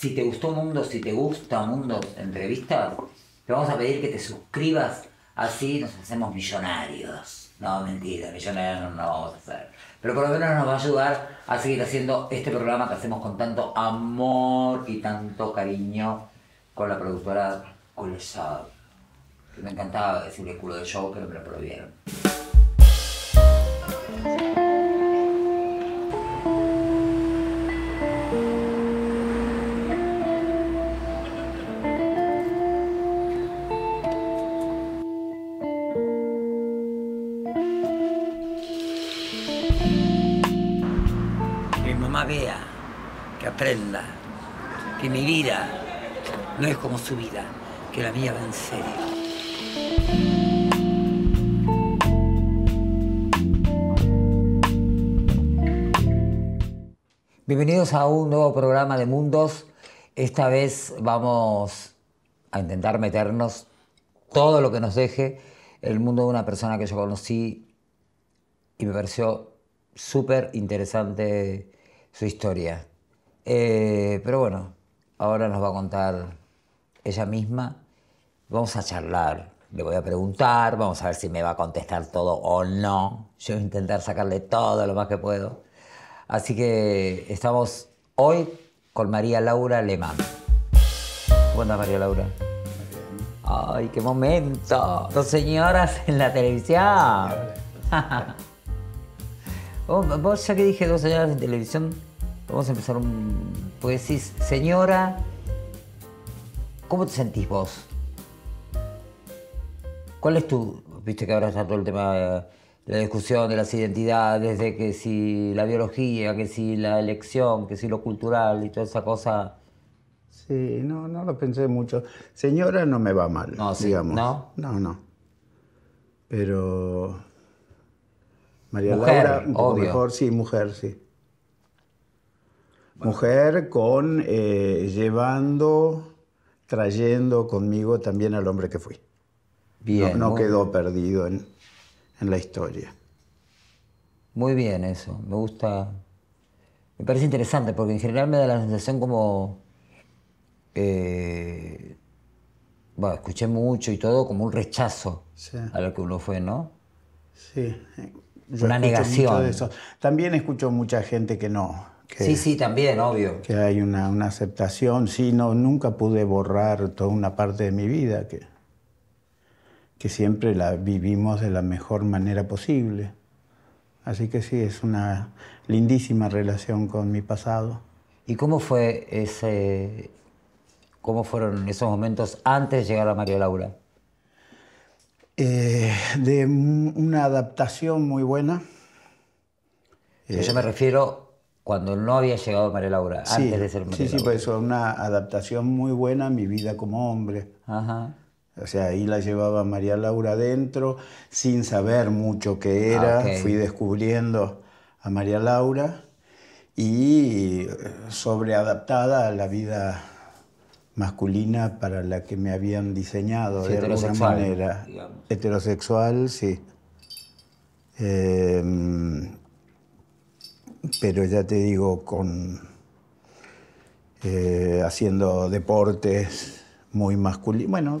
Si te gustó Mundo, si te gusta Mundo Entrevista, te vamos a pedir que te suscribas, así nos hacemos millonarios. No, mentira, millonarios no, lo vamos a hacer. Pero por lo menos nos va a ayudar a seguir haciendo este programa que hacemos con tanto amor y tanto cariño con la productora Colossal. Que me encantaba decirle culo de show, pero me lo prohibieron. que mi vida no es como su vida, que la mía va en serio. Bienvenidos a un nuevo programa de Mundos. Esta vez vamos a intentar meternos todo lo que nos deje el mundo de una persona que yo conocí y me pareció súper interesante su historia. Eh, pero bueno, ahora nos va a contar ella misma. Vamos a charlar, le voy a preguntar, vamos a ver si me va a contestar todo o no. Yo voy a intentar sacarle todo lo más que puedo. Así que estamos hoy con María Laura Alemán. ¿Cómo María Laura? ¡Ay, qué momento! Dos señoras en la televisión. ¿Vos ya que dije dos señoras en televisión? Vamos a empezar un... Pues señora, ¿cómo te sentís vos? ¿Cuál es tu... Viste que ahora está todo el tema de la discusión de las identidades, de que si la biología, que si la elección, que si lo cultural y toda esa cosa... Sí, no, no lo pensé mucho. Señora no me va mal, no, digamos. ¿no? no, no. Pero María Laura, un poco mejor, sí, mujer, sí. Mujer con eh, llevando, trayendo conmigo también al hombre que fui. Bien. No, quedó perdido en, la historia. Muy bien eso, me gusta. Me parece interesante porque en general me da la sensación como... Eh, bueno, escuché mucho y todo como un rechazo a lo que uno fue, ¿no? Sí. Eh, Una negación. eso. También escucho mucha gente que no sí, sí, también, obvio. Que hay una, una, aceptación. Sí, no, nunca pude borrar toda una parte de mi vida que, que siempre la vivimos de la mejor manera posible. Así que sí, es una lindísima relación con mi pasado. ¿Y cómo fue ese, cómo fueron esos momentos antes de llegar a María Laura? Eh, de una adaptación muy buena. yo me eh, refiero cuando no había llegado María Laura, antes de ser María Sí, sí, pues fue una adaptación muy buena a mi vida como hombre. Ajá. O sea, ahí la llevaba María Laura adentro, sin saber mucho qué ah, era. Fui descubriendo a María Laura y eh, sobreadaptada a la vida masculina para la que me habían diseñado de alguna manera. Heterosexual, sí. Eh, pero ya te digo, con, eh, haciendo deportes muy masculinos. Bueno,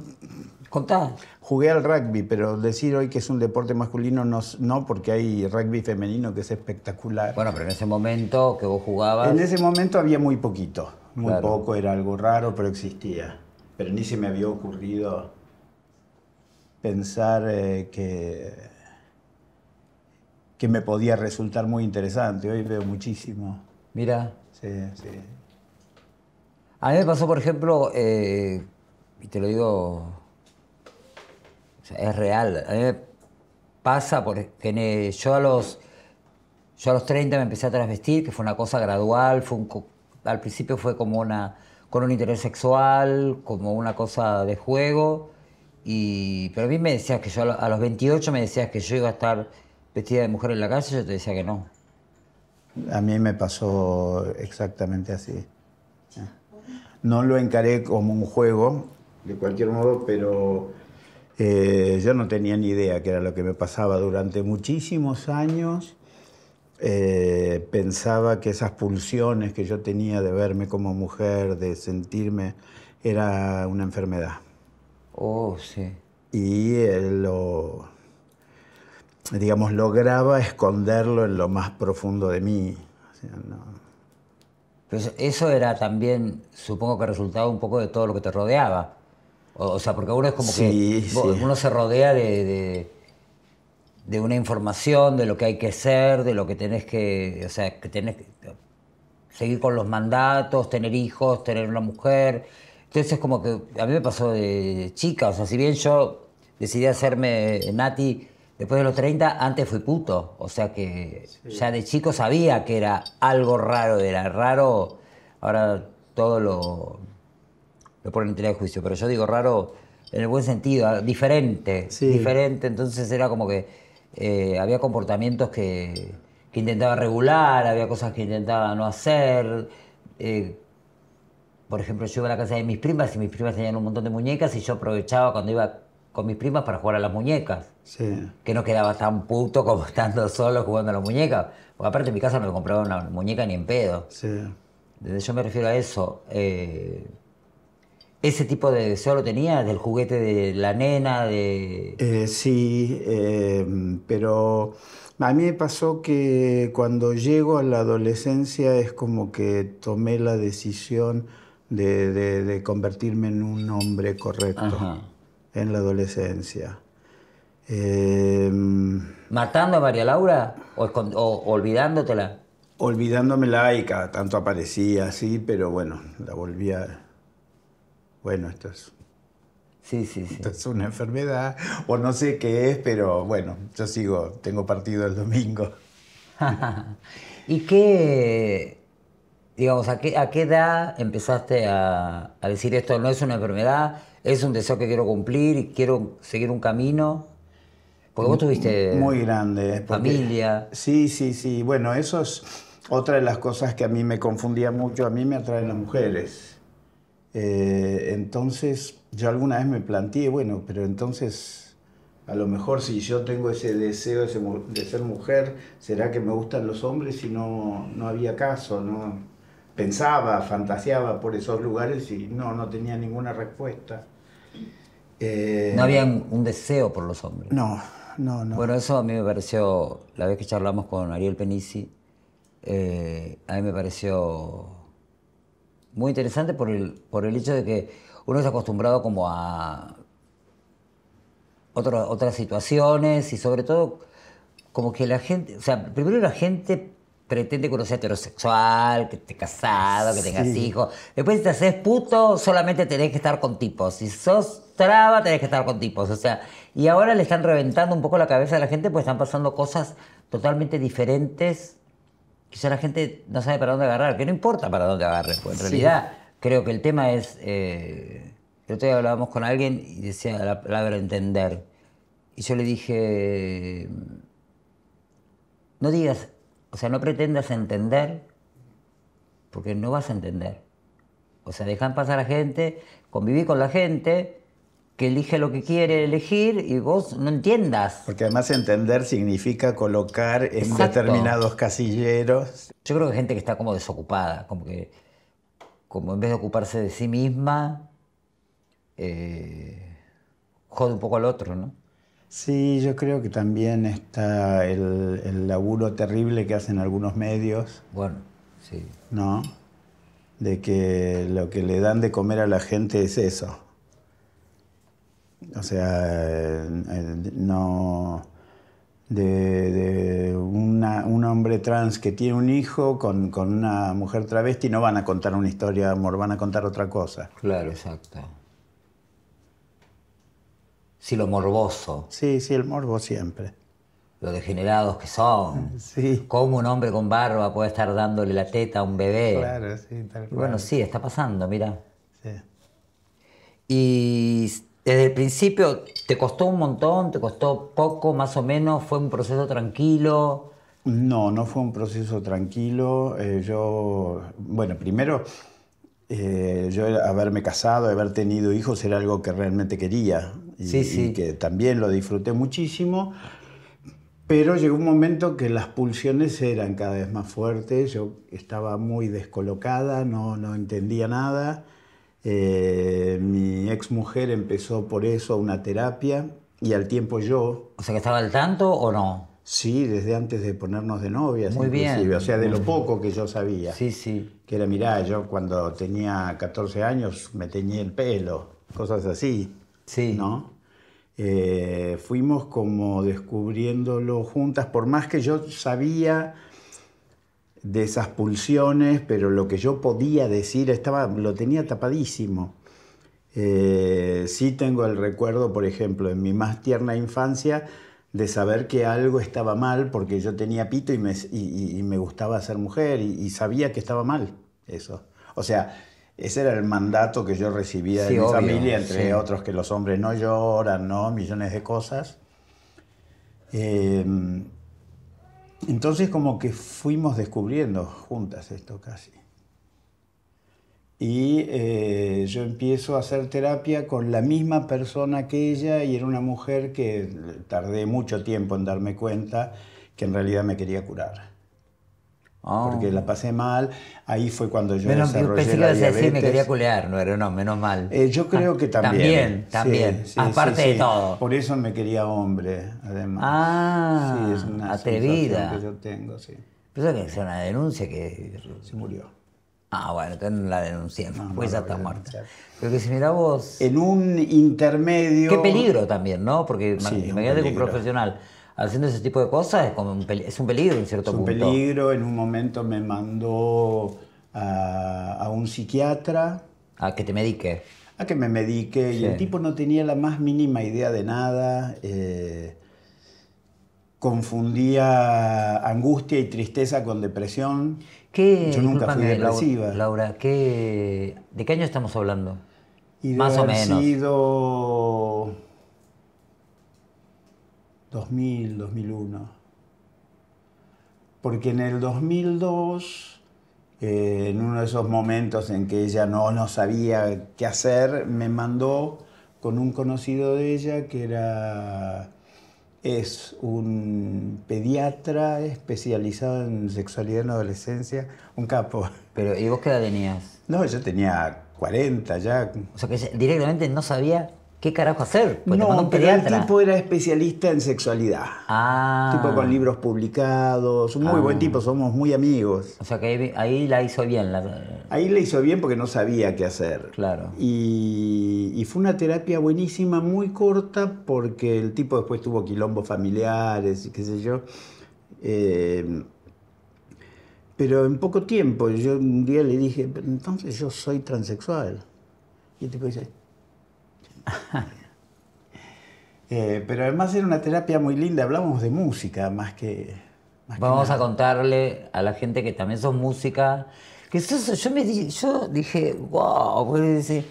Jugué al rugby, pero decir hoy que es un deporte masculino no, no, porque hay rugby femenino que es espectacular. Bueno, pero en ese momento que vos jugabas. En ese momento había muy poquito, muy poco, era algo raro, pero existía. Pero ni se me había ocurrido pensar eh, que que me podía resultar muy interesante. Hoy veo muchísimo. Mira. Sí, sí. A mí me pasó, por ejemplo, eh, y te lo digo, es real. A mí me pasa porque yo a los yo a los 30 me empecé a transvestir, que fue una cosa gradual, fue al principio fue como una con un interés sexual, como una cosa de juego, y pero a mí me decías que yo a los 28 me decías que yo iba a estar vestida de mujer en la casa, yo te decía que no. A mí me pasó exactamente así. Ah. No lo encaré como un juego, de cualquier modo, pero eh, yo no tenía ni idea qué era lo que me pasaba durante muchísimos años. Eh, pensaba que esas pulsiones que yo tenía de verme como mujer, de sentirme, era una enfermedad. Oh, sí. Y eh, lo, digamos, lograba esconderlo en lo más profundo de mí. eso era también, supongo que resultaba un poco de todo lo que te rodeaba. O, sea, porque uno es como que uno se rodea de, de, una información, de lo que hay que ser, de lo que tenés que, o sea, que tenés que seguir con los mandatos, tener hijos, tener una mujer. Entonces es como que a mí me pasó de chica, o sea, si bien yo decidí hacerme Nati Después de los 30, antes fui puto. O sea que ya de chico sabía que era algo raro. Era raro. Ahora todo lo, lo ponen en tela de juicio. Pero yo digo raro en el buen sentido, ah, diferente. Diferente. Entonces era como que eh, había comportamientos que, intentaba regular, había cosas que intentaba no hacer. Eh, por ejemplo, yo iba a la casa de mis primas y mis primas tenían un montón de muñecas y yo aprovechaba cuando iba con mis primas para jugar a las muñecas. Sí. Que no quedaba tan puto como estando solo jugando a las muñecas. Porque aparte en mi casa no me compraba una muñeca ni en pedo. Sí. Desde yo me refiero a eso. Eh, ¿Ese tipo de deseo lo tenía? ¿Del juguete de la nena? De... Eh, sí, eh, pero a mí me pasó que cuando llego a la adolescencia es como que tomé la decisión de, convertirme en un hombre correcto en la adolescencia. Em, ¿Matando a María Laura o, olvidándotela? Olvidándomela y cada tanto aparecía así, pero bueno, la volvía. Bueno, esto es. Sí, sí, sí. Esto es una enfermedad, o no sé qué es, pero bueno, yo sigo, tengo partido el domingo. ¿Y qué, Digamos, ¿a qué, a qué edad empezaste a, decir esto no es una enfermedad, es un deseo que quiero cumplir y quiero seguir un camino? Porque vos tuviste... Muy grande. Eh, familia. Sí, sí, sí. Bueno, eso es otra de las cosas que a mí me confundía mucho. A mí me atraen las mujeres. Eh, entonces, yo alguna vez me planteé, bueno, pero entonces, a lo mejor si yo tengo ese deseo de ser mujer, ¿será que me gustan los hombres? Y no, no había caso, ¿no? pensaba, fantaseaba por esos lugares y no, no tenía ninguna respuesta. Eh, no había un deseo por los hombres. No, no, no. Bueno, eso a mí me pareció, la vez que charlamos con Ariel Penici, eh, a mí me pareció muy interesante por el, por el hecho de que uno es acostumbrado como a otras situaciones y sobre todo como que la gente, o sea, primero la gente pretende que uno sea heterosexual, que esté casado, que tengas hijos. Después, si te haces puto, solamente tenés que estar con tipos. Si sos traba, tenés que estar con tipos. O sea, y ahora le están reventando un poco la cabeza a la gente, pues están pasando cosas totalmente diferentes. Quizá la gente no sabe para dónde agarrar, que no importa para dónde agarre. Pues en realidad, creo que el tema es. Eh, el otro día hablábamos con alguien y decía la palabra entender. Y yo le dije. No digas o sea, no pretendas entender, porque no vas a entender. O sea, dejan pasar a gente, conviví con la gente que elige lo que quiere elegir y vos no entiendas. Porque además entender significa colocar en determinados casilleros. Yo creo que gente que está como desocupada, como que como en vez de ocuparse de sí misma, eh, jode un poco al otro, ¿no? Sí, yo creo que también está el, laburo terrible que hacen algunos medios. Bueno, sí. ¿No? De que lo que le dan de comer a la gente es eso. O sea, eh, eh, no. De, un hombre trans que tiene un hijo con, una mujer travesti no van a contar una historia amor, van a contar otra cosa. Claro, exacto. Sí, lo morboso. Sí, sí, el morbo siempre. Lo degenerados que son. Sí. ¿Cómo un hombre con barba puede estar dándole la teta a un bebé? Claro, sí, tal cual. Bueno, sí, está pasando, mira. Sí. Y desde el principio, ¿te costó un montón? ¿Te costó poco, más o menos? ¿Fue un proceso tranquilo? No, no fue un proceso tranquilo. Eh, yo, bueno, primero, eh, yo haberme casado, haber tenido hijos era algo que realmente quería sí, sí. que también lo disfruté muchísimo. Pero llegó un momento que las pulsiones eran cada vez más fuertes, yo estaba muy descolocada, no, no entendía nada. Eh, mi ex empezó por eso una terapia y al tiempo yo. O sea que estaba al tanto o no? Sí, desde antes de ponernos de novias, Muy inclusive. bien. O sea, de lo poco que yo sabía. Sí, sí. Que era, mirá, yo cuando tenía 14 años me teñí el pelo, cosas así. Sí. ¿No? Eh, fuimos como descubriéndolo juntas, por más que yo sabía de esas pulsiones, pero lo que yo podía decir estaba, lo tenía tapadísimo. Eh, sí tengo el recuerdo, por ejemplo, en mi más tierna infancia, de saber que algo estaba mal porque yo tenía pito y me, gustaba ser mujer y, y, sabía que estaba mal eso. O sea, ese era el mandato que yo recibía de mi familia, entre otros que los hombres no lloran, ¿no? Millones de cosas. Em, entonces como que fuimos descubriendo juntas esto casi. Y eh, yo empiezo a hacer terapia con la misma persona que ella y era una mujer que tardé mucho tiempo en darme cuenta que en realidad me quería curar. Porque ah. la pasé mal. Ahí fue cuando yo menos, pensé que me quería culear, no era, no, menos mal. Eh, yo creo que ah, también. También, también. Aparte ah, de todo. Por eso me quería hombre, además. Ah, sí, es una atrevida. que yo tengo, sí. que es una denuncia que... Se murió. Ah, bueno, entonces la denuncié. fue pues ya está muerta. Pero que si mira vos... En un intermedio... Qué peligro también, ¿no? Porque imagínate que un profesional haciendo ese tipo de cosas es, como un, es un peligro en cierto punto. Es un peligro, en un momento me mandó a, un psiquiatra. A que te medique. A que me medique y el tipo no tenía la más mínima idea de nada. Eh, confundía angustia y tristeza con depresión. Yo nunca fui depresiva. Laura, ¿de qué año estamos hablando? Y Más o menos. sido 2000, 2001. Porque en el 2002, eh, en uno de esos momentos en que ella no, no sabía qué hacer, me mandó con un conocido de ella que era es un pediatra especializado en sexualidad en adolescencia, un capo. Pero ¿y vos qué edad tenías? No, yo tenía 40 ya. O sea que directamente no sabía ¿Qué carajo hacer? Pues no, pero el tipo era especialista en sexualidad. Ah. Tipo con libros publicados, un muy ah. buen tipo, somos muy amigos. O sea que ahí, la hizo bien. Ahí la hizo bien porque no sabía qué hacer. Claro. Y, fue una terapia buenísima, muy corta, porque el tipo después tuvo quilombos familiares y qué sé yo. Eh, pero en poco tiempo, yo un día le dije, entonces yo soy transexual. Y el tipo dice, Eh, pero además era una terapia muy linda, hablamos de música más que... Vamos a contarle a la gente que también son música, que yo, me, yo dije, wow, dice,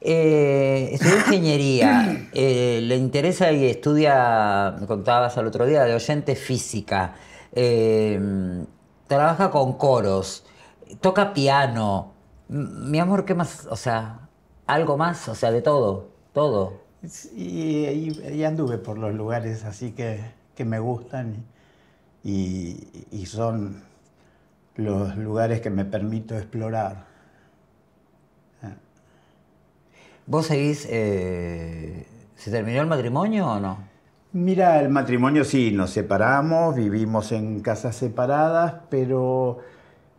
eh, ingeniería, eh, le interesa y estudia, me contabas al otro día, de oyente física, trabaja con coros, toca piano. Mi amor, ¿qué más? O sea, algo más, o sea, de todo, todo. Y, anduve por los lugares así que, me gustan y, son los lugares que me permito explorar. ¿Vos seguís... Eh, ¿Se terminó el matrimonio o no? Mira, el matrimonio sí, nos separamos, vivimos en casas separadas, pero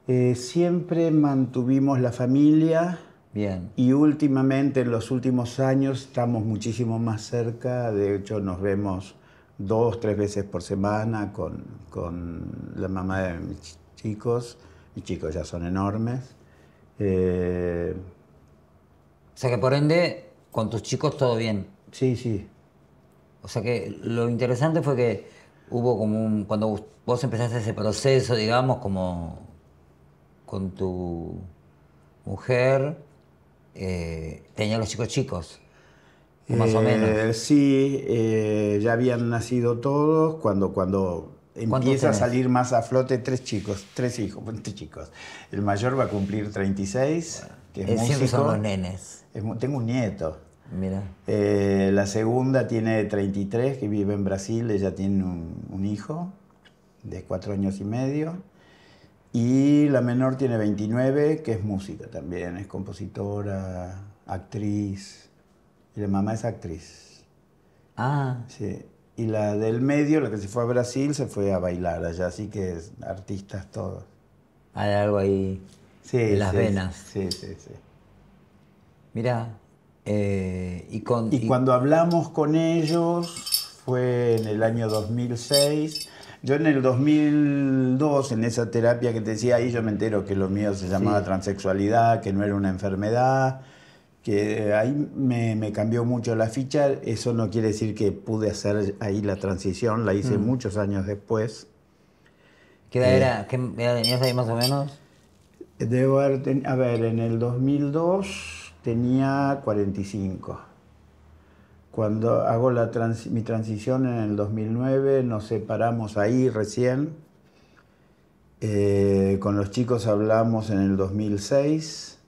eh, siempre mantuvimos la familia Bien. Y últimamente, en los últimos años, estamos muchísimo más cerca. De hecho, nos vemos dos, tres veces por semana con, la mamá de mis chicos. Mis chicos ya son enormes. Eh, o sea que por ende, con tus chicos todo bien. Sí, sí. O sea que lo interesante fue que hubo como un. Cuando vos empezaste ese proceso, digamos, como. con tu mujer eh, tenía los chicos chicos, más o eh, menos. Sí, eh, ya habían nacido todos cuando, cuando empieza a salir más a flote tres chicos, tres hijos, tres chicos. El mayor va a cumplir 36, que es, músico. son los nenes. tengo un nieto. Mira. la segunda tiene 33, que vive en Brasil, ella tiene un, un hijo de cuatro años y medio. Y la menor tiene 29, que es música también, es compositora, actriz. Y la mamá es actriz. Ah. Sí. Y la del medio, la que se fue a Brasil, se fue a bailar allá, así que artistas todos. Hay algo ahí sí, las venas. Sí, sí, sí. Mira, eh, y cuando hablamos con ellos fue en el año 2006 yo en el 2002, en esa terapia que te decía ahí, yo me entero que lo mío se llamaba transexualidad, que no era una enfermedad, que eh, ahí me, cambió mucho la ficha. Eso no quiere decir que pude hacer ahí la transición, la hice mm. muchos años después. Eh, ¿Qué edad, tenías ahí más o menos? Debo haber, a ver, en el 2002 tenía 45. Cuando hago mi transición en el 2009, nos separamos ahí recién. Eh, con los chicos hablamos en el 2006,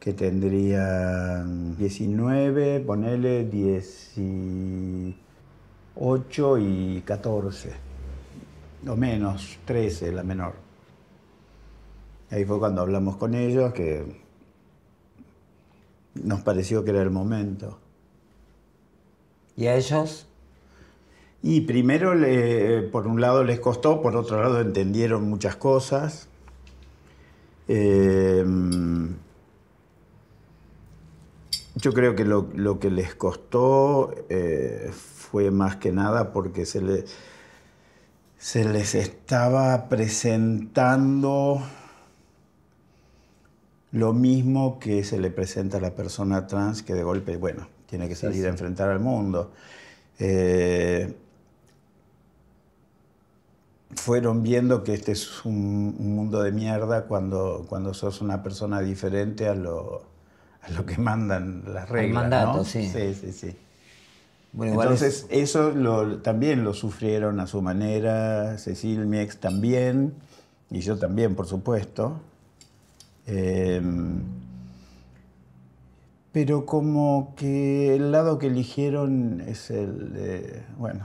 que tendrían 19, ponele 18 y 14, o menos, 13, la menor. Ahí fue cuando hablamos con ellos que nos pareció que era el momento. ¿Y a ellos? Y primero, por un lado les costó, por otro lado entendieron muchas cosas. Em, yo creo que lo, que les costó eh, fue más que nada porque se, se les estaba presentando lo mismo que se le presenta a la persona trans que de golpe, bueno, tiene que salir a enfrentar al mundo. Eh, fueron viendo que este es un, mundo de mierda cuando, cuando sos una persona diferente a lo, lo que mandan las reglas. El mandato, sí. Sí, sí, sí. Bueno, Entonces, eso también lo sufrieron a su manera, Cecil, mi ex también, y yo también, por supuesto. Em, pero como que el lado que eligieron es el de, bueno,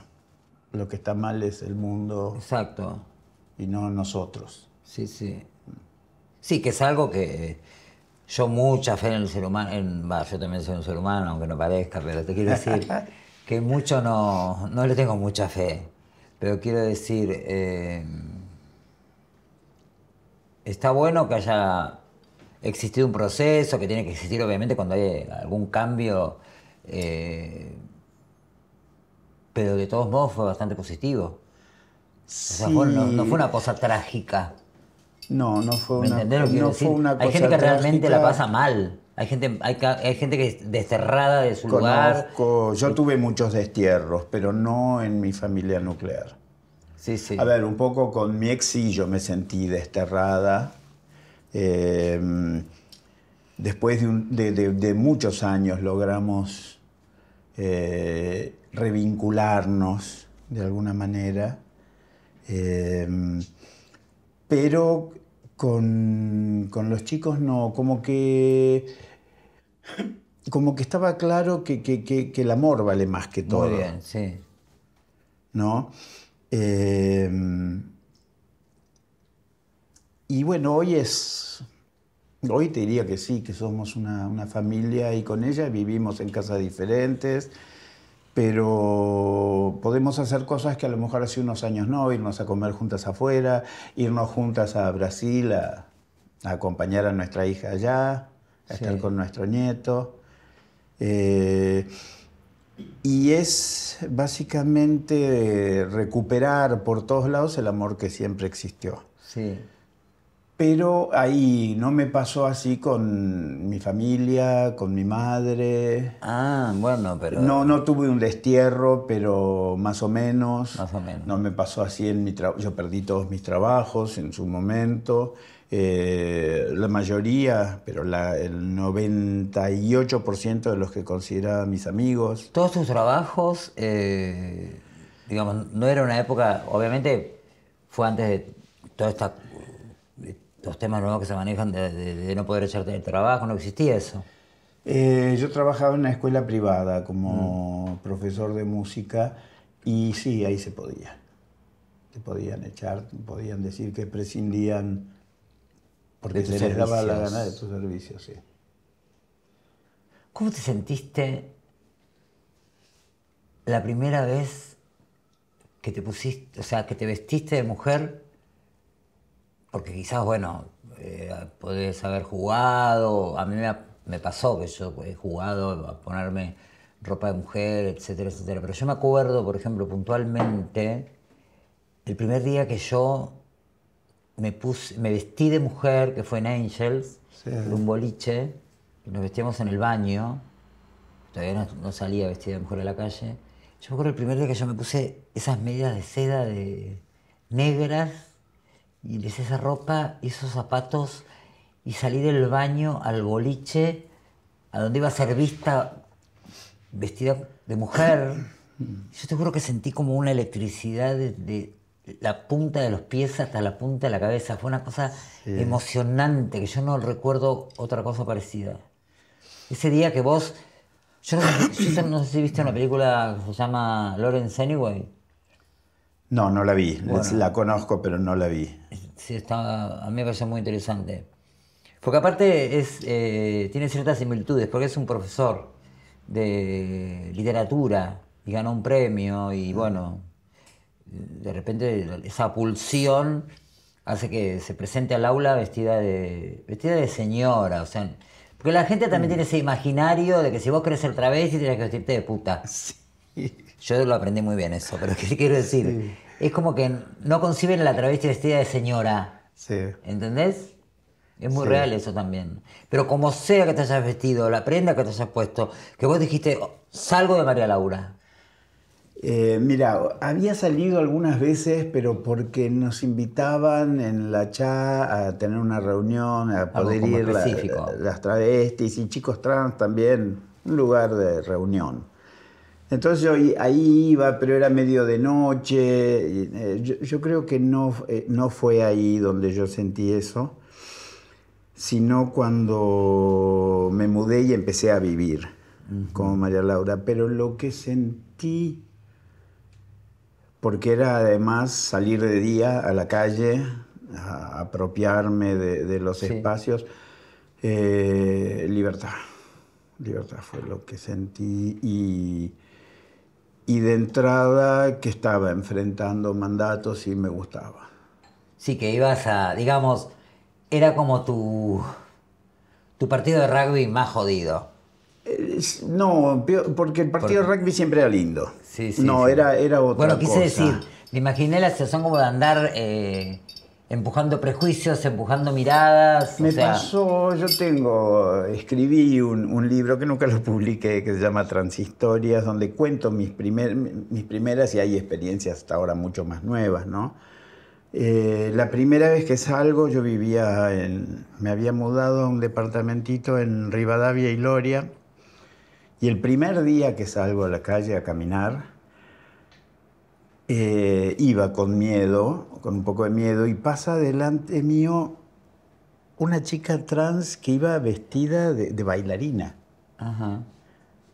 lo que está mal es el mundo. Exacto. Y no nosotros. Sí, sí. Sí, que es algo que yo mucha fe en el ser humano, en, yo también soy un ser humano, aunque no parezca, pero te quiero decir que mucho no, no le tengo mucha fe, pero quiero decir, eh, está bueno que haya existido un proceso que tiene que existir obviamente cuando hay eh, algún cambio, eh, pero de todos modos fue bastante positivo. no, fue una cosa trágica. No, no fue una, Hay gente que realmente la pasa mal. Hay gente, hay, hay gente que es desterrada de su lugar. Yo tuve muchos destierros, pero no en mi familia nuclear. Sí, sí. A ver, un poco con mi exilio me sentí desterrada Em, después de, muchos años logramos eh, revincularnos de alguna manera, em, pero con, los chicos no, como que, como que estaba claro que, el amor vale más que todo. Muy bien, sí. ¿No? Em, y bueno, hoy es, hoy te diría que sí, que somos una, familia y con ella vivimos en casas diferentes, pero podemos hacer cosas que a lo mejor hace unos años no, irnos a comer juntas afuera, irnos juntas a Brasil a, acompañar a nuestra hija allá, a estar con nuestro nieto. Eh, y es básicamente recuperar por todos lados el amor que siempre existió. Sí pero ahí no me pasó así con mi familia, con mi madre. Ah, bueno, pero... No, no tuve un destierro, pero más o menos. Más o menos. No me pasó así en mi trabajo. Yo perdí todos mis trabajos en su momento. Eh, la mayoría, pero el 98% de los que consideraba mis amigos. Todos tus trabajos, eh, digamos, no era una época, obviamente fue antes de toda esta los temas nuevos que se manejan de, no poder echarte de trabajo, no existía eso. Eh, yo trabajaba en una escuela privada como mm. profesor de música y sí, ahí se podía. Te podían echar, podían decir que prescindían porque se les daba la gana de tu servicios, sí. ¿Cómo te sentiste la primera vez que te pusiste, o sea, que te vestiste de mujer porque quizás, bueno, eh, podés haber jugado, a mí me, pasó que yo he jugado a ponerme ropa de mujer, etcétera, etcétera, pero yo me acuerdo, por ejemplo, puntualmente, el primer día que yo me, puse, me vestí de mujer, que fue en Angels, de un boliche, nos vestíamos en el baño, todavía no, salía vestida de mujer a la calle, yo me acuerdo el primer día que yo me puse esas medias de seda de negras, y les esa ropa y esos zapatos y salí del baño al boliche, a donde iba a ser vista vestida de mujer. Yo te juro que sentí como una electricidad desde la punta de los pies hasta la punta de la cabeza. Fue una cosa emocionante, que yo no recuerdo otra cosa parecida. Ese día que vos... Yo, no sé si viste una película que se llama Lawrence Anyway. No, no la vi. la conozco, pero no la vi. Sí, está, a mí me parece muy interesante. Porque aparte es, eh, tiene ciertas similitudes, porque es un profesor de literatura y ganó un premio y ah. bueno, de repente esa pulsión hace que se presente al aula vestida de, vestida de señora, o sea, porque la gente también mm. tiene ese imaginario de que si vos querés ser travesti tienes que vestirte de puta. Sí. Yo lo aprendí muy bien eso, pero ¿qué quiero decir? Es como que no conciben la travesti vestida de señora. Sí. ¿Entendés? Es muy real eso también. Pero como sea que te hayas vestido, la prenda que te hayas puesto, que vos dijiste, salgo de María Laura. Eh, mira, había salido algunas veces, pero porque nos invitaban en la CHA a tener una reunión, a poder ir las travestis y chicos trans también, un lugar de reunión. Entonces yo ahí iba, pero era medio de noche. Eh, yo, creo que no, eh, no fue ahí donde yo sentí eso, sino cuando me mudé y empecé a vivir como María Laura. Pero lo que sentí, porque era además salir de día a la calle, apropiarme de, los espacios, eh, libertad. Libertad fue lo que sentí y y de entrada que estaba enfrentando mandatos y me gustaba. Sí, que ibas a, digamos, era como tu, tu partido de rugby más jodido. no, porque el partido de rugby siempre era lindo. Sí, sí, no, Era, era Bueno, quise decir, me imaginé la situación como de andar eh, empujando prejuicios, empujando miradas. Me pasó, yo tengo, escribí un, libro que nunca lo publiqué, que se llama Transhistorias, donde cuento mis, mis primeras y hay experiencias hasta ahora mucho más nuevas, ¿no? Eh, la primera vez que salgo yo vivía, en, me había mudado a un departamentito en Rivadavia y Loria, y el primer día que salgo a la calle a caminar, eh, iba con miedo, con un poco de miedo, y pasa delante mío una chica trans que iba vestida de, bailarina.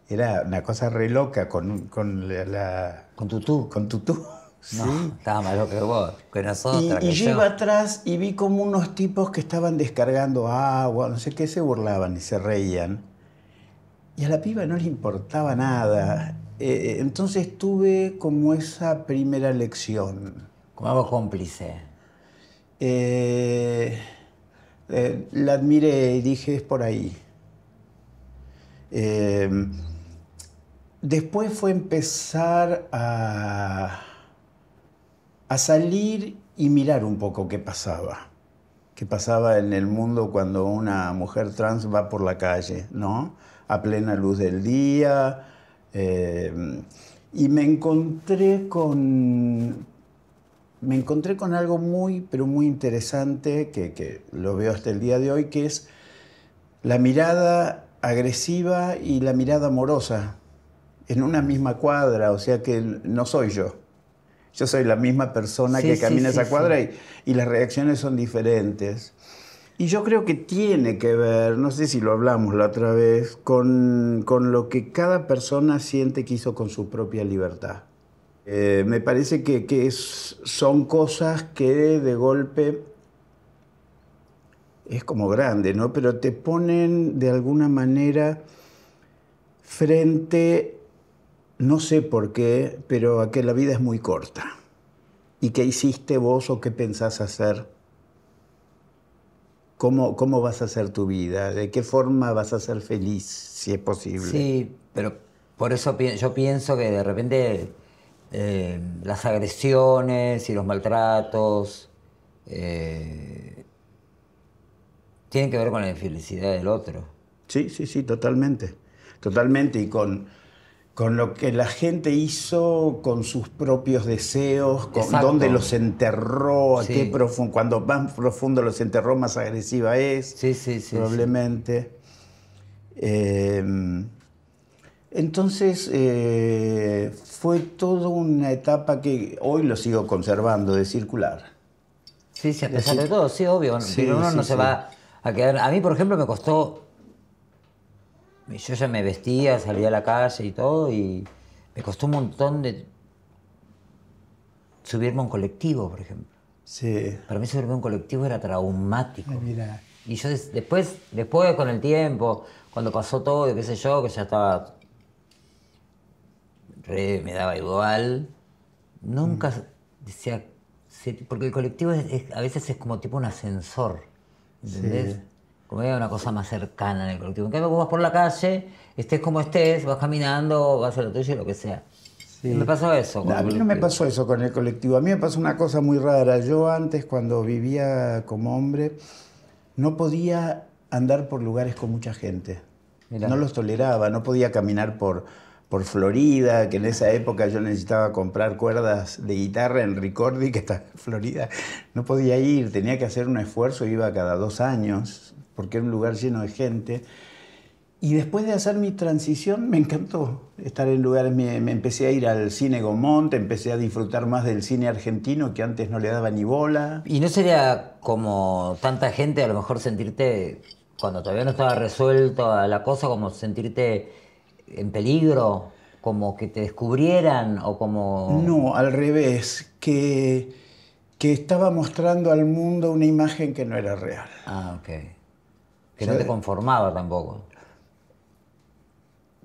Era una cosa re loca con, la, Con tutú. Con tutú. sí. estaba más loca que vos, que nosotros. Y, y yo iba atrás y vi como unos tipos que estaban descargando agua, no sé qué, se burlaban y se reían. Y a la piba no le importaba nada. Eh, entonces tuve como esa primera lección. Como algo cómplice. Eh, eh, la admiré y dije, es por ahí. después fue empezar a, salir y mirar un poco qué pasaba Qué pasaba en el mundo cuando una mujer trans va por la calle, ¿no? A plena luz del día, eh, y me encontré con. Me encontré con algo muy, pero muy interesante que, lo veo hasta el día de hoy, que es la mirada agresiva y la mirada amorosa en una misma cuadra, o sea que no soy yo. Yo soy la misma persona que camina esa cuadra y, y, las reacciones son diferentes. Y yo creo que tiene que ver, no sé si lo hablamos la otra vez, con, lo que cada persona siente que hizo con su propia libertad. Eh, me parece que, es, son cosas que de golpe es como grande, ¿no? Pero te ponen de alguna manera frente, no sé por qué, pero a que la vida es muy corta. ¿Y qué hiciste vos o qué pensás hacer cómo, vas a hacer tu vida, de qué forma vas a ser feliz, si es posible. Sí, pero por eso yo pienso que de repente eh, las agresiones y los maltratos eh, tienen que ver con la infelicidad del otro. Sí, sí, sí, totalmente. Totalmente, y con con lo que la gente hizo, con sus propios deseos, con dónde los enterró, a qué profundo, cuando más profundo los enterró, más agresiva es, sí, probablemente. Eh, entonces eh, fue toda una etapa que hoy lo sigo conservando, de circular. Sí, sí, a pesar de todo, sí, obvio, pero uno no se va a quedar. A mí, por ejemplo, me costó yo ya me vestía, salía a la calle y todo, y me costó un montón de subirme a un colectivo, por ejemplo. Sí. Para mí subirme a un colectivo era traumático. mira. Y yo después, después con el tiempo, cuando pasó todo, qué sé yo, que ya estaba re, me daba igual, nunca mm. decía, porque el colectivo a veces es como tipo un ascensor, ¿entendés? Sí como era una cosa más cercana en el colectivo. que cambio, vos vas por la calle, estés como estés, vas caminando, vas a la tuyo, lo que sea. Me pasó eso. Con no, a mí no me pasó eso con el colectivo. A mí me pasó una cosa muy rara. Yo antes, cuando vivía como hombre, no podía andar por lugares con mucha gente. No los toleraba, no podía caminar por, por Florida, que en esa época yo necesitaba comprar cuerdas de guitarra en Ricordi, que está en Florida. No podía ir, tenía que hacer un esfuerzo, iba cada dos años, porque era un lugar lleno de gente. Y después de hacer mi transición, me encantó estar en lugares. Me, me, empecé a ir al cine Gomont, empecé a disfrutar más del cine argentino que antes no le daba ni bola. ¿Y no sería como tanta gente, a lo mejor sentirte, cuando todavía no estaba resuelto la cosa, como sentirte en peligro? ¿Como que te descubrieran o como...? No, al revés, que, que estaba mostrando al mundo una imagen que no era real. Ah, ok. Que no te conformaba tampoco.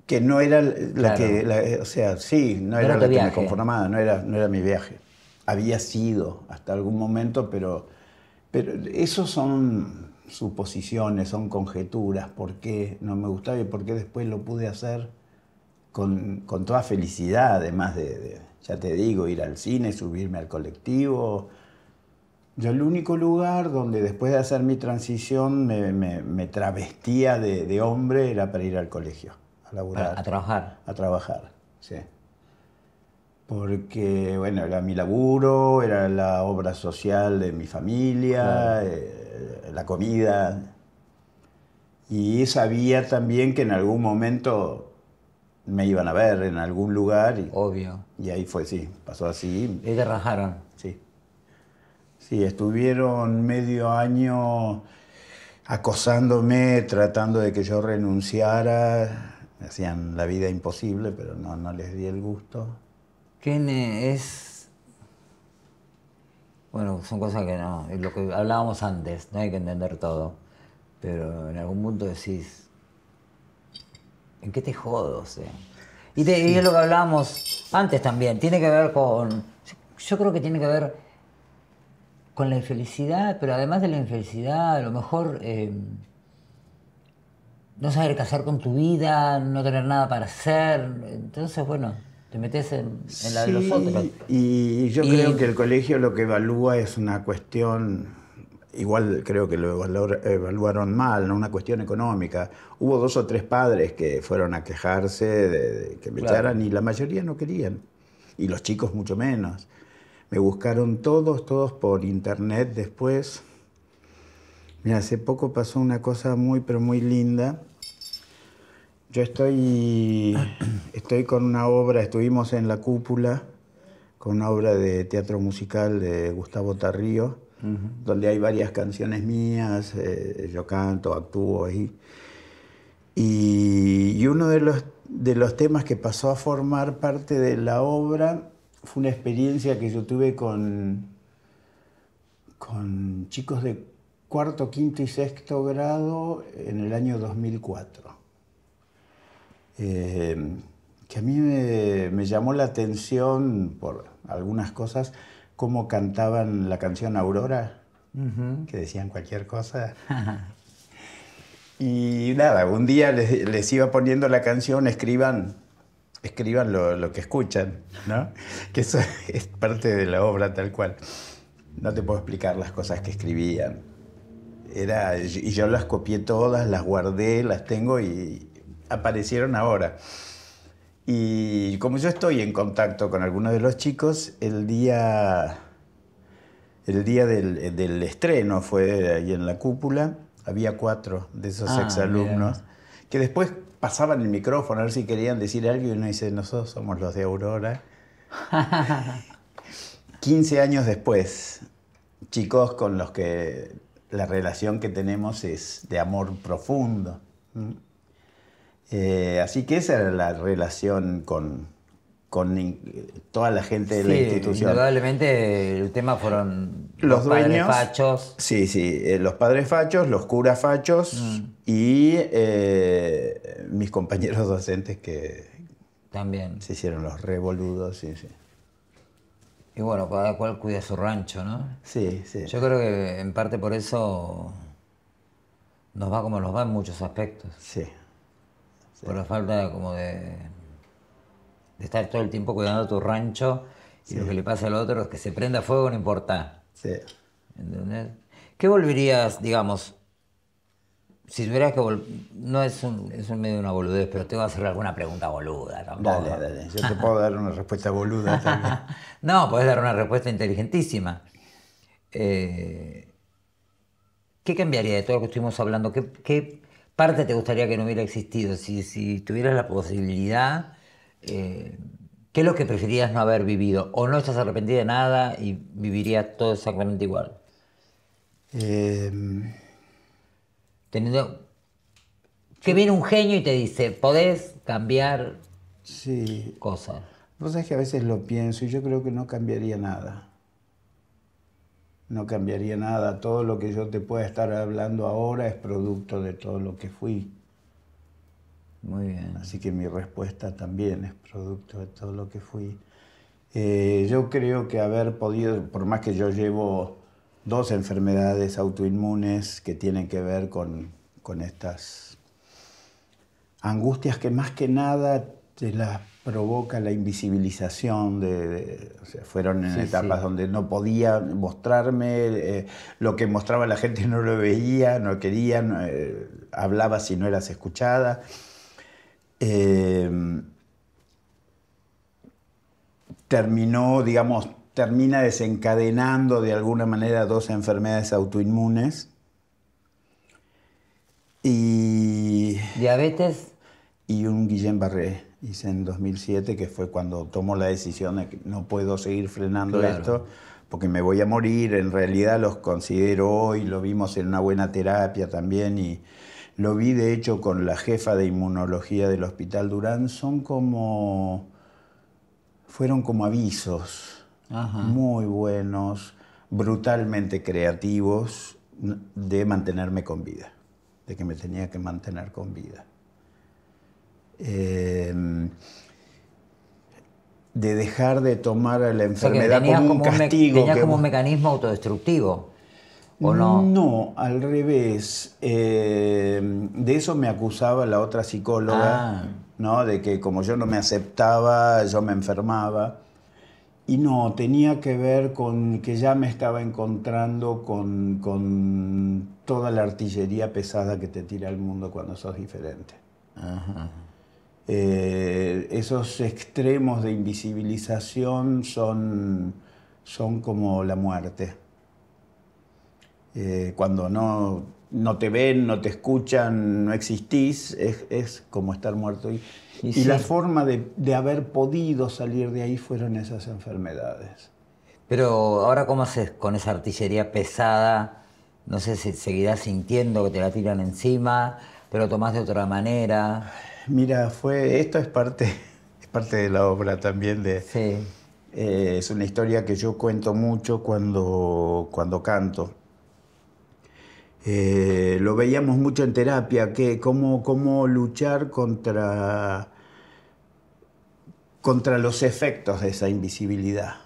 Que no era la que... Eh, o sea, sí, no, era, la que me conformaba, no era, no era mi viaje. Había sido hasta algún momento, pero... Pero esos son suposiciones, son conjeturas, por qué no me gustaba y por qué después lo pude hacer con, toda felicidad, además de, ya te digo, ir al cine, subirme al colectivo. Yo el único lugar donde después de hacer mi transición me, travestía de, hombre era para ir al colegio, a laburar. trabajar. A trabajar, porque, bueno, era mi laburo, era la obra social de mi familia, eh, la comida. Y sabía también que en algún momento me iban a ver en algún lugar. Obvio. Y ahí fue, sí, pasó así. Y te rajaron. Sí. Sí, estuvieron medio año acosándome, tratando de que yo renunciara. Me hacían la vida imposible, pero no, no les di el gusto. ¿Quién es... Bueno, son cosas que no, lo que hablábamos antes, no hay que entender todo, pero en algún punto decís, ¿en qué te jodo? Eh? y, es lo que hablábamos antes también, tiene que ver con, yo creo que tiene que ver con la infelicidad, pero además de la infelicidad, a lo mejor eh, no saber casar con tu vida, no tener nada para hacer. Entonces, bueno, te metes en, la de los otros. Y yo creo que el colegio lo que evalúa es una cuestión, igual creo que lo evaluaron mal, una cuestión económica. Hubo dos o tres padres que fueron a quejarse de, que me echaran y la mayoría no querían, y los chicos mucho menos. Me buscaron todos, todos por internet después. Mira, hace poco pasó una cosa muy, pero muy linda yo estoy, estoy con una obra, estuvimos en La Cúpula, con una obra de teatro musical de Gustavo Tarrío, donde hay varias canciones mías, eh, yo canto, actúo ahí. Y, uno de los, de los temas que pasó a formar parte de la obra fue una experiencia que yo tuve con, con chicos de cuarto, quinto y sexto grado en el año 2004. Eh, que a mí me, llamó la atención por algunas cosas, cómo cantaban la canción Aurora, que decían cualquier cosa. y nada, un día les, iba poniendo la canción, escriban, escriban lo, que escuchan, ¿no? que eso es parte de la obra tal cual. No te puedo explicar las cosas que escribían. Era, y yo las copié todas, las guardé, las tengo y, aparecieron ahora. Y como yo estoy en contacto con algunos de los chicos, el día, el día del, estreno fue ahí en la cúpula, había cuatro de esos ah, exalumnos que después pasaban el micrófono a ver si querían decir algo y uno dice, nosotros somos los de Aurora. 15 años después, chicos con los que la relación que tenemos es de amor profundo. Eh, así que esa era la relación con, toda la gente de la institución. Indudablemente el tema fueron los, dueños, fachos. Sí, sí, eh, los padres fachos, los curas fachos mm. y eh, mis compañeros docentes que también se hicieron los revoludos, sí, sí. Y bueno, cada cual cuida su rancho, ¿no? Sí, sí. Yo creo que en parte por eso nos va como nos va en muchos aspectos. Sí. Por la falta como de, de estar todo el tiempo cuidando tu rancho y lo que le pasa al otro es que se prenda fuego no importa. Sí. ¿Qué volverías, digamos, si tuvieras que no es un, medio una boludez, pero te voy a hacer alguna pregunta boluda Dale, dale, yo te puedo dar una respuesta boluda también. no, puedes dar una respuesta inteligentísima. Eh, ¿Qué cambiaría de todo lo que estuvimos hablando? ¿Qué, qué parte te gustaría que no hubiera existido? Si, si tuvieras la posibilidad, eh, ¿qué es lo que preferirías no haber vivido? ¿O no estás arrepentido de nada y vivirías todo exactamente igual? Em. Teniendo... Que viene un genio y te dice, podés cambiar sí. cosas. Vos sabés que a veces lo pienso y yo creo que no cambiaría nada no cambiaría nada. Todo lo que yo te pueda estar hablando ahora es producto de todo lo que fui. Muy bien. Así que mi respuesta también es producto de todo lo que fui. Eh, yo creo que haber podido, por más que yo llevo dos enfermedades autoinmunes que tienen que ver con, con estas angustias que más que nada te las provoca la invisibilización de, o sea, fueron en etapas donde no podía mostrarme, eh, lo que mostraba la gente no lo veía, no quería eh, hablaba si no eras escuchada. Eh, terminó, digamos, termina desencadenando de alguna manera dos enfermedades autoinmunes. Y. Diabetes. Y un Guillain-Barré hice en 2007, que fue cuando tomo la decisión de que no puedo seguir frenando esto, porque me voy a morir, en realidad los considero hoy, lo vimos en una buena terapia también y lo vi de hecho con la jefa de inmunología del Hospital Durán, son como, fueron como avisos, muy buenos, brutalmente creativos de mantenerme con vida, de que me tenía que mantener con vida. Em, de dejar de tomar la enfermedad como un castigo. como un mecanismo autodestructivo. ¿O no? al revés. Em, de eso me acusaba la otra psicóloga, ah. ¿no? De que como yo no me aceptaba, yo me enfermaba. Y no, tenía que ver con que ya me estaba encontrando con, toda la artillería pesada que te tira el mundo cuando sos diferente. Eh, esos extremos de invisibilización son, son como la muerte. Eh, cuando no, te ven, no te escuchan, no existís, es, como estar muerto. Y, y, la forma de, haber podido salir de ahí fueron esas enfermedades. Pero ahora, ¿cómo haces con esa artillería pesada? No sé si seguirás sintiendo que te la tiran encima, pero tomás de otra manera. Mira, fue, esto es parte, es parte de la obra también de... Eh, es una historia que yo cuento mucho cuando, cuando canto. Eh, lo veíamos mucho en terapia, que cómo, luchar contra, contra los efectos de esa invisibilidad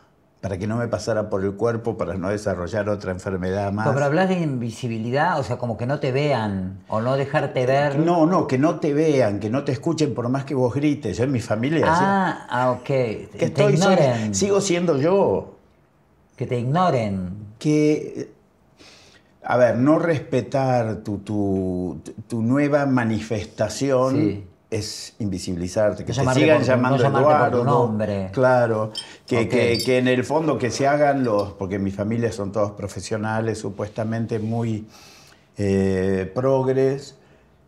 para que no me pasara por el cuerpo, para no desarrollar otra enfermedad más. Pero hablar de invisibilidad, o sea, como que no te vean o no dejarte ver. No, no, que no te vean, que no te escuchen por más que vos grites. Yo en mi familia. Ah, ah ok. Que te ignoren. sigo siendo yo. Que te ignoren. Que. A ver, no respetar tu, tu, tu nueva manifestación es invisibilizarte, que te sigan llamando no Eduardo, nombre. claro, que, en el fondo que se hagan los, porque mi familias son todos profesionales, supuestamente muy eh, progres,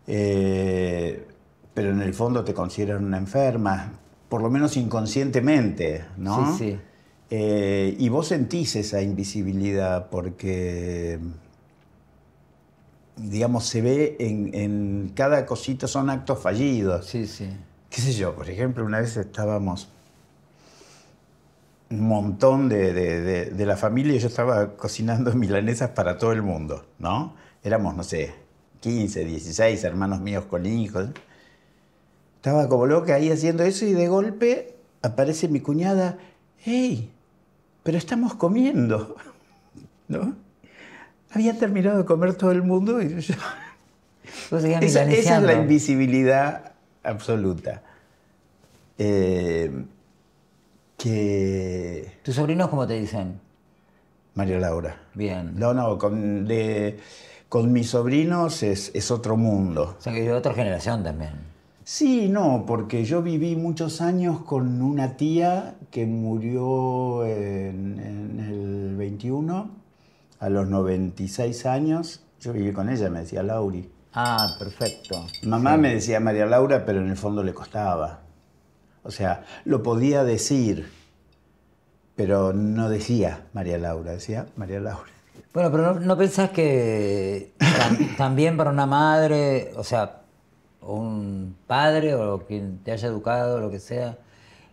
eh, pero en el fondo te consideran una enferma, por lo menos inconscientemente, ¿no? Sí, sí. Eh, y vos sentís esa invisibilidad porque digamos, se ve en, cada cosita, son actos fallidos. Sí, sí. ¿Qué sé yo? Por ejemplo, una vez estábamos un montón de, la familia y yo estaba cocinando milanesas para todo el mundo, ¿no? Éramos, no sé, 15, 16 hermanos míos con hijos. Estaba como loca ahí haciendo eso y de golpe aparece mi cuñada, ¡Ey! Pero estamos comiendo, ¿no? había terminado de comer todo el mundo y yo... esa, es la invisibilidad absoluta. Eh, que... ¿Tus sobrinos cómo te dicen? María Laura. Bien. No, no, con, mis sobrinos es, otro mundo. O sea, que de otra generación también. Sí, no, porque yo viví muchos años con una tía que murió en el 21 a los 96 años, yo viví con ella, me decía Lauri. Ah, perfecto. Mamá me decía María Laura, pero en el fondo le costaba. O sea, lo podía decir, pero no decía María Laura, decía María Laura. Bueno, pero no, pensás que también para una madre, o sea, un padre o quien te haya educado, lo que sea,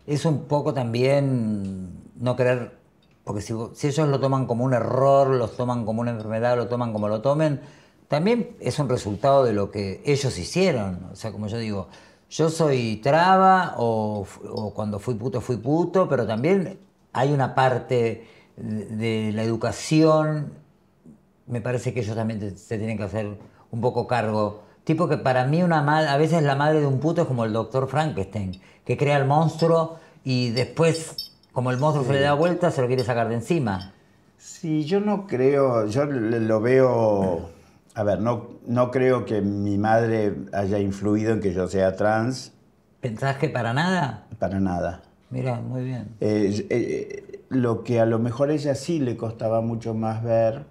es un poco también no querer porque si, ellos lo toman como un error, lo toman como una enfermedad, lo toman como lo tomen, también es un resultado de lo que ellos hicieron. O sea, como yo digo, yo soy traba o, cuando fui puto fui puto, pero también hay una parte de, la educación, me parece que ellos también se tienen que hacer un poco cargo. Tipo que para mí una a veces la madre de un puto es como el doctor Frankenstein, que crea el monstruo y después como el monstruo se le da vuelta, se lo quiere sacar de encima. Sí, yo no creo, yo lo veo, a ver, no, no creo que mi madre haya influido en que yo sea trans. ¿Pensás que para nada? Para nada. Mira, muy bien. Eh, eh, eh, lo que a lo mejor a ella sí le costaba mucho más ver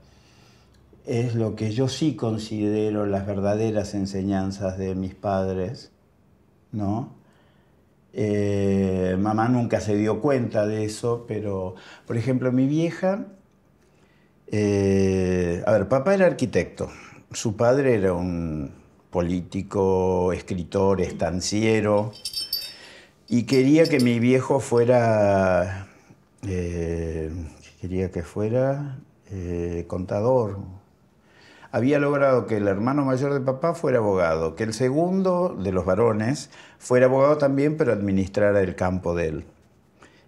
es lo que yo sí considero las verdaderas enseñanzas de mis padres, ¿no? Eh, mamá nunca se dio cuenta de eso, pero, por ejemplo, mi vieja, eh, a ver, papá era arquitecto, su padre era un político, escritor, estanciero, y quería que mi viejo fuera, eh, quería que fuera contador, había logrado que el hermano mayor de papá fuera abogado, que el segundo de los varones fuera abogado también, pero administrara el campo de él.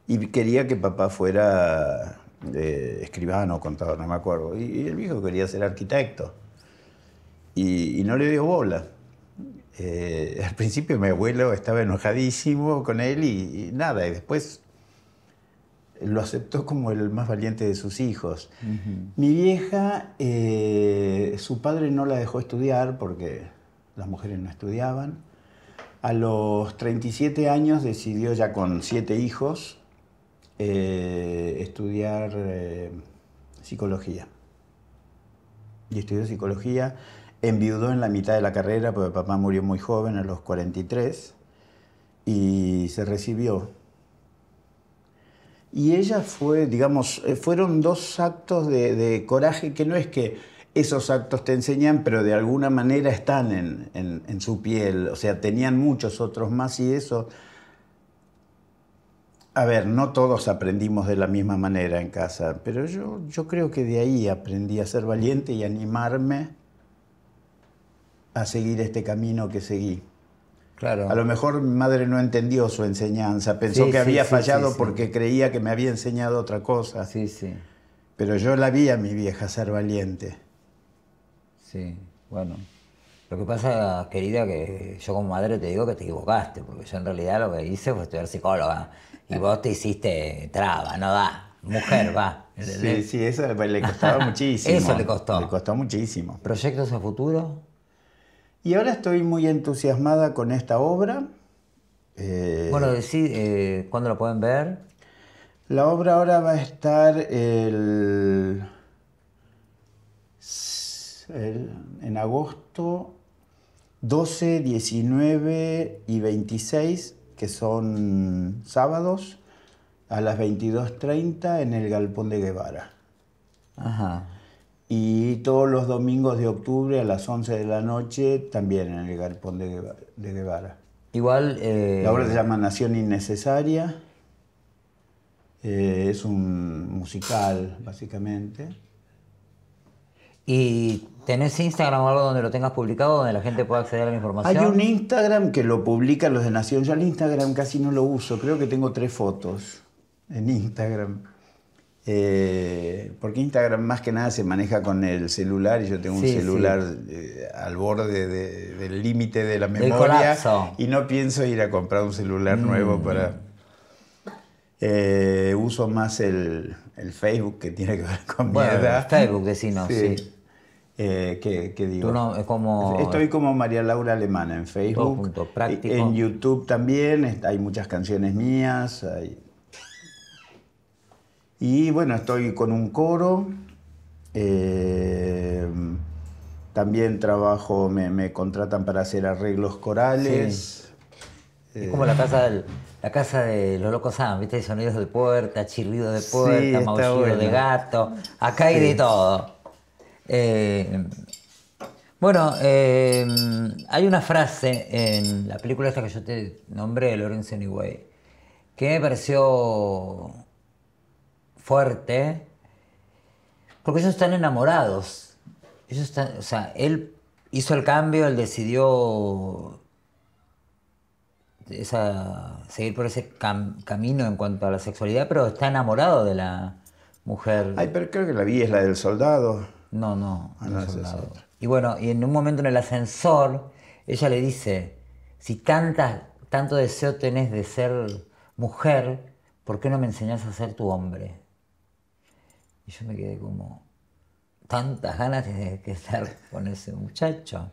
Y quería que papá fuera eh, escribano, contador, no me acuerdo. Y, el viejo quería ser arquitecto. Y, no le dio bola. Eh, al principio mi abuelo estaba enojadísimo con él y, y nada, y después lo aceptó como el más valiente de sus hijos. Mi vieja, eh, su padre no la dejó estudiar porque las mujeres no estudiaban. A los 37 años decidió, ya con siete hijos, eh, estudiar eh, psicología. Y estudió psicología, enviudó en la mitad de la carrera, porque papá murió muy joven, a los 43, y se recibió y ella fue, digamos, eh, fueron dos actos de, coraje que no es que esos actos te enseñan, pero de alguna manera están en, en su piel. O sea, tenían muchos otros más y eso. A ver, no todos aprendimos de la misma manera en casa, pero yo, yo creo que de ahí aprendí a ser valiente y animarme a seguir este camino que seguí. A lo mejor mi madre no entendió su enseñanza, pensó que había fallado porque creía que me había enseñado otra cosa. Sí, sí. Pero yo la vi a mi vieja ser valiente. Sí, bueno. Lo que pasa, querida, que yo como madre te digo que te equivocaste, porque yo en realidad lo que hice fue estudiar psicóloga. Y vos te hiciste traba, no da. Mujer, va. Sí, sí, eso le costaba muchísimo. Eso le costó. Le costó muchísimo. ¿Proyectos a futuro? Y ahora estoy muy entusiasmada con esta obra. Eh, bueno, sí, eh, ¿cuándo la pueden ver? La obra ahora va a estar en agosto 12, 19 y 26, que son sábados, a las 22.30 en el Galpón de Guevara. Ajá. Y todos los domingos de octubre a las 11 de la noche también en el Galpón de Guevara. Igual... Eh, la obra se llama Nación Innecesaria. Eh, es un musical, básicamente. ¿Y tenés Instagram o algo donde lo tengas publicado, donde la gente pueda acceder a la información? Hay un Instagram que lo publican los de Nación. Yo el Instagram casi no lo uso. Creo que tengo tres fotos en Instagram. Eh, porque Instagram más que nada se maneja con el celular y yo tengo un celular eh, al borde del límite de la memoria y no pienso ir a comprar un celular mm. nuevo para... Eh, uso más el, Facebook que tiene que ver con mi edad. Facebook, decimos, sí. ¿qué, digo? como... Estoy como María Laura Alemana en Facebook. en YouTube también, hay muchas canciones mías. Hay, y bueno, estoy con un coro. Eh, también trabajo, me, contratan para hacer arreglos corales. es como la casa la casa de los locos Sam, ¿viste? Sonidos de puerta, chirridos de puerta, maullido de gato. Acá hay de todo. Eh, bueno, eh, hay una frase en la película esta que yo te nombré, Lorenzo Anyway, que me pareció fuerte, porque ellos están enamorados. Ellos están, o sea, él hizo el cambio, él decidió esa, seguir por ese camino en cuanto a la sexualidad, pero está enamorado de la mujer. Ay, pero creo que la vida es la del soldado. No, no, ah, Y bueno, y en un momento en el ascensor, ella le dice, si tantas, tanto deseo tenés de ser mujer, ¿por qué no me enseñás a ser tu hombre? Y yo me quedé como tantas ganas de, estar con ese muchacho.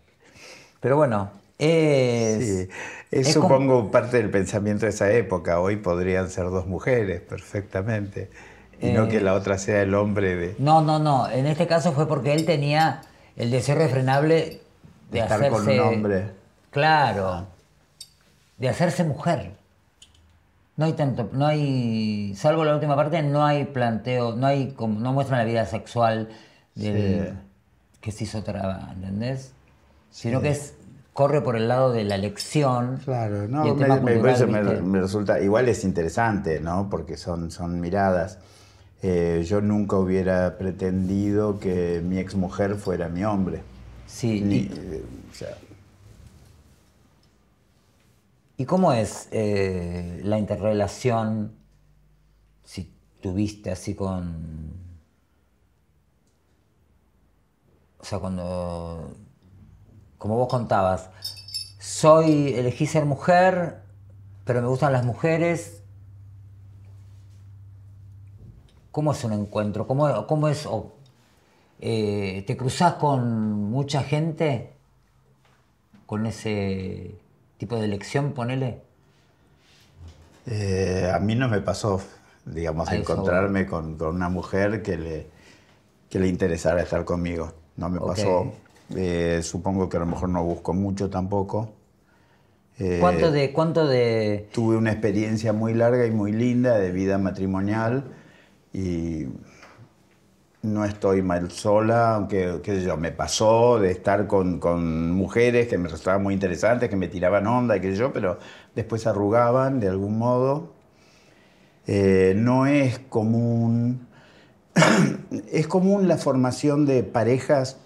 Pero bueno, es, sí. supongo parte del pensamiento de esa época. Hoy podrían ser dos mujeres perfectamente. Y no que la eh, otra sea el hombre de... No, no, no. En este caso fue porque él tenía el deseo refrenable de, estar hacerse, con un hombre. Claro. De hacerse mujer. No hay tanto, no hay, salvo la última parte, no hay planteo, no hay, como, no muestran la vida sexual del que se hizo traba, ¿entendés? Sino que es corre por el lado de la lección. Claro, no, me, me, resulta, igual es interesante, ¿no? Porque son, son miradas. Eh, yo nunca hubiera pretendido que mi mujer fuera mi hombre. Sí. Eh, ¿Y cómo es eh, la interrelación, si tuviste así con... O sea, cuando... Como vos contabas, soy, elegí ser mujer, pero me gustan las mujeres. ¿Cómo es un encuentro? ¿Cómo, es? Eh, ¿Te cruzas con mucha gente? Con ese tipo de elección, ponele? Eh, a mí no me pasó, digamos, encontrarme con, una mujer que le, que le interesara estar conmigo. No me pasó. Eh, supongo que a lo mejor no busco mucho tampoco. Eh, ¿Cuánto de, ¿Cuánto de...? Tuve una experiencia muy larga y muy linda de vida matrimonial y no estoy mal sola, aunque, qué sé yo, me pasó de estar con, mujeres que me resultaban muy interesantes, que me tiraban onda y qué sé yo, pero después arrugaban de algún modo. Eh, no es común, es común la formación de parejas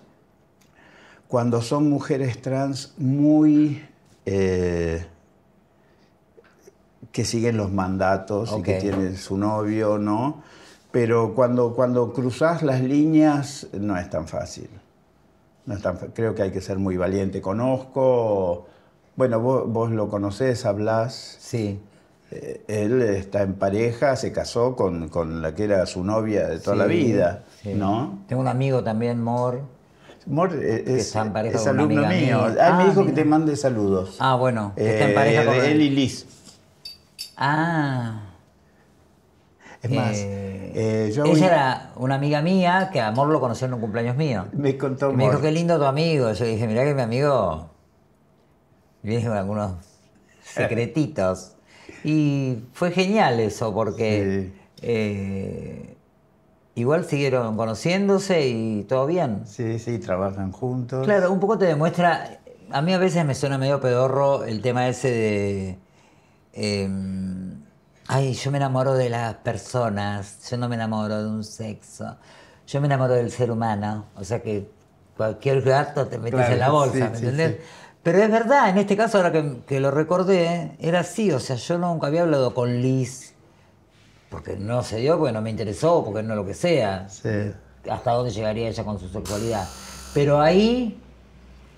cuando son mujeres trans muy... Eh, que siguen los mandatos y que tienen su novio, ¿no? pero cuando, cuando cruzas las líneas no es tan fácil. No creo que hay que ser muy valiente. Conozco, bueno, vos, lo conocés, hablas Sí. Eh, él está en pareja, se casó con, la que era su novia de toda la vida, ¿no? Tengo un amigo también, Mor. Mor eh, es, que mío. Ah, que te mande saludos. Ah, bueno, está en pareja eh, con... él y Liz. Ah. Es más, ella eh, era una amiga mía que Amor lo conoció en un cumpleaños mío. Me contó Me dijo, qué lindo tu amigo. Yo dije, mirá que mi amigo viene con algunos secretitos. y fue genial eso, porque eh, igual siguieron conociéndose y todo bien. Sí, sí, trabajan juntos. Claro, un poco te demuestra... A mí a veces me suena medio pedorro el tema ese de... Em, Ay, yo me enamoro de las personas, yo no me enamoro de un sexo, yo me enamoro del ser humano, o sea que cualquier gato te metes en la bolsa, ¿me entendés? Pero es verdad, en este caso, ahora que, que, lo recordé, era así, o sea, yo nunca había hablado con Liz, porque no se dio, porque no me interesó, porque no lo que sea, hasta dónde llegaría ella con su sexualidad. Pero ahí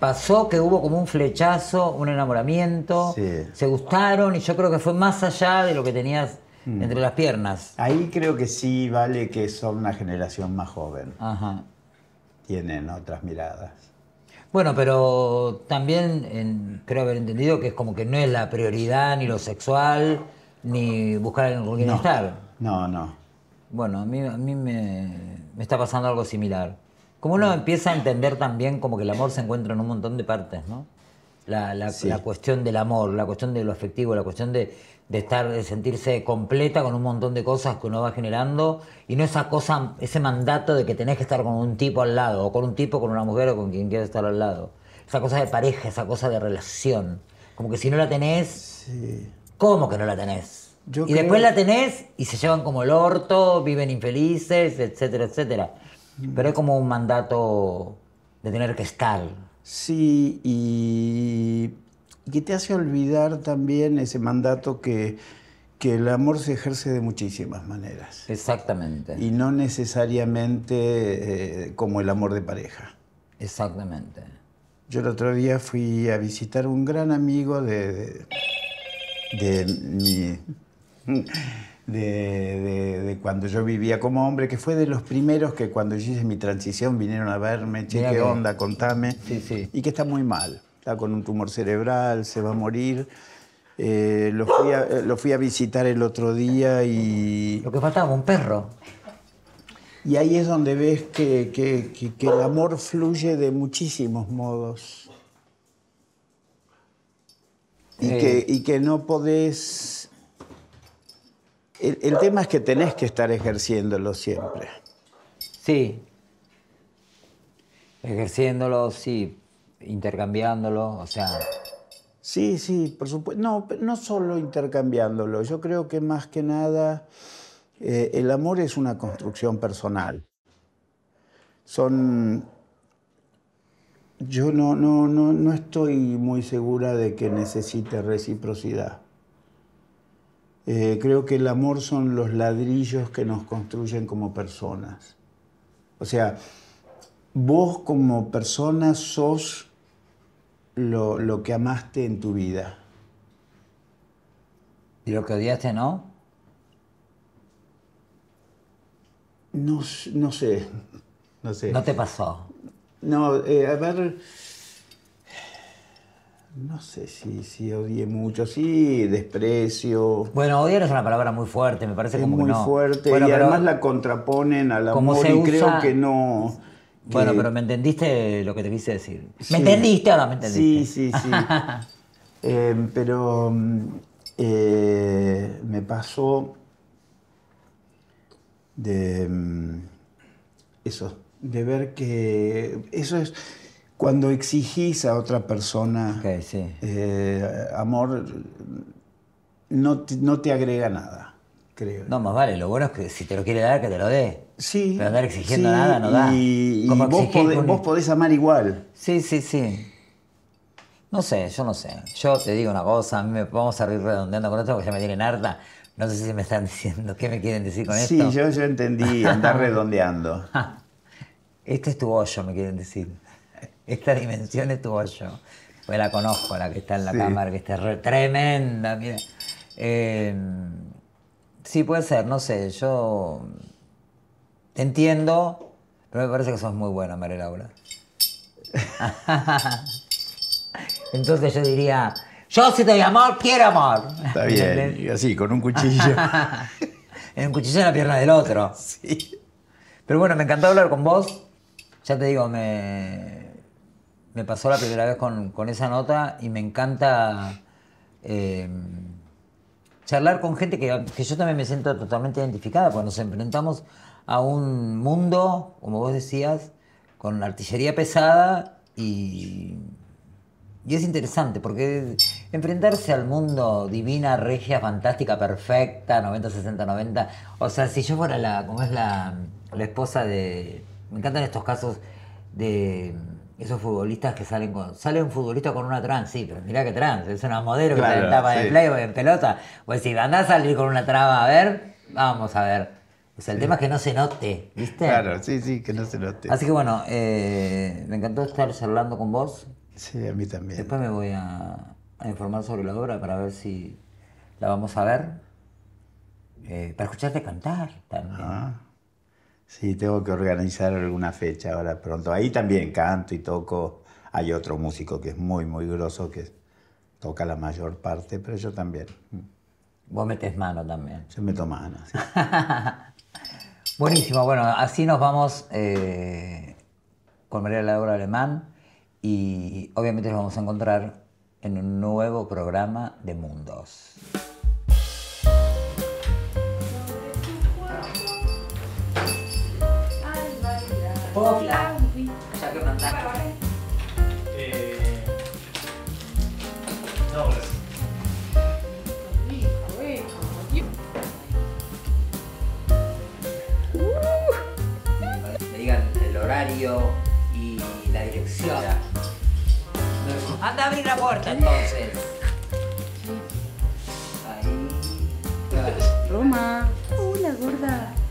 pasó que hubo como un flechazo, un enamoramiento, se gustaron y yo creo que fue más allá de lo que tenías mm. entre las piernas. Ahí creo que sí vale que son una generación más joven. Ajá. Tienen otras miradas. Bueno, pero también creo haber entendido que es como que no es la prioridad ni lo sexual, ni buscar en no, estar. No, no. Bueno, a mí, a mí me está pasando algo similar. Como uno empieza a entender también como que el amor se encuentra en un montón de partes, ¿no? La, la, cuestión del amor, la cuestión de lo afectivo, la cuestión de, de, estar, de sentirse completa con un montón de cosas que uno va generando y no esa cosa, ese mandato de que tenés que estar con un tipo al lado, o con un tipo, con una mujer o con quien quieras estar al lado. Esa cosa de pareja, esa cosa de relación. Como que si no la tenés, ¿cómo que no la tenés? y después la tenés y se llevan como el orto, viven infelices, etcétera, etcétera. Pero es como un mandato de tener que estar. Sí, y, que te hace olvidar también ese mandato que, que el amor se ejerce de muchísimas maneras. Exactamente. Y no necesariamente eh, como el amor de pareja. Exactamente. Yo el otro día fui a visitar un gran amigo de, de mi de, cuando yo vivía como hombre, que fue de los primeros que cuando yo hice mi transición vinieron a verme, che, qué onda, contame, sí, sí. y que está muy mal, está con un tumor cerebral, se va a morir. Eh, eh, lo, fui a, visitar el otro día y... Lo que faltaba, un perro. Y ahí es donde ves que, que, el amor fluye de muchísimos modos. Y, eh. que, y que no podés el, tema es que tenés que estar ejerciéndolo siempre. Sí. Ejerciéndolo, sí. Intercambiándolo, o sea. Sí, sí, por supuesto. No, no solo intercambiándolo. Yo creo que más que nada eh, el amor es una construcción personal. Son yo no, no, no, estoy muy segura de que necesite reciprocidad. Eh, creo que el amor son los ladrillos que nos construyen como personas. O sea, vos como persona sos lo, que amaste en tu vida. ¿Y lo que odiaste no? No, sé. No sé. No te pasó. No, eh, a ver. No sé si, si odié mucho, sí, desprecio. Bueno, odiar es una palabra muy fuerte, me parece como muy fuerte pero, además la contraponen al amor y creo que no. Bueno, pero me entendiste lo que te quise decir. ¿Me entendiste o ah, no me entendiste? Sí, sí, sí. Em, pero mm, eh, me pasó de mm, eso, de ver que eso es cuando exigís a otra persona eh, amor, no te, agrega nada, creo. No, más vale, lo bueno es que si te lo quiere dar, que te lo dé. Sí. Pero andar exigiendo nada no da. Y, vos, podés, amar igual. Sí, sí, sí. No sé, yo no sé. Yo te digo una cosa, a mí me vamos a ir redondeando con esto porque ya me tienen harta. No sé si me están diciendo qué me quieren decir con esto. Sí, yo, yo entendí, andar redondeando. este es tu hoyo, me quieren decir. Esta dimensión estuvo yo. Pues la conozco, la que está en la cámara, que está tremenda. Mira. Em, sí, puede ser, no sé. Yo te entiendo, pero me parece que sos muy buena, María Laura. Entonces yo diría, yo si te doy amor, quiero amor. Está bien, y así, con un cuchillo. en un cuchillo en la pierna del otro. Sí. Pero bueno, me encantó hablar con vos. Ya te digo, me, me pasó la primera vez con, esa nota y me encanta eh, charlar con gente que, yo también me siento totalmente identificada, cuando nos enfrentamos a un mundo, como vos decías, con artillería pesada y, y es interesante, porque enfrentarse al mundo divina, regia, fantástica, perfecta, 90, 60, 90, o sea, si yo fuera la, como es la, la esposa de, me encantan estos casos de esos futbolistas que salen con. Sale un futbolista con una trans, sí, pero mirá que trans, es una modelo que está en tapa de playboy en pelota. Pues si anda a salir con una traba, a ver, vamos a ver. O sea, el tema es que no se note, ¿viste? Claro, sí, sí, que no se note. Así que bueno, eh, me encantó estar charlando con vos. Sí, a mí también. Después me voy a, informar sobre la obra para ver si la vamos a ver. Eh, para escucharte cantar también. Ah. Sí, tengo que organizar alguna fecha ahora pronto. Ahí también canto y toco. Hay otro músico que es muy, muy grosso que toca la mayor parte, pero yo también. Vos metes mano también. Yo meto mano. Sí. Buenísimo, bueno, así nos vamos eh, con María Laura Alemán y obviamente nos vamos a encontrar en un nuevo programa de Mundos. ¿qué ya que ataque. Eh... No, gracias. Uh. Me digan el horario y la dirección. Anda a abrir la puerta entonces. Ahí. Roma. Hola, gorda.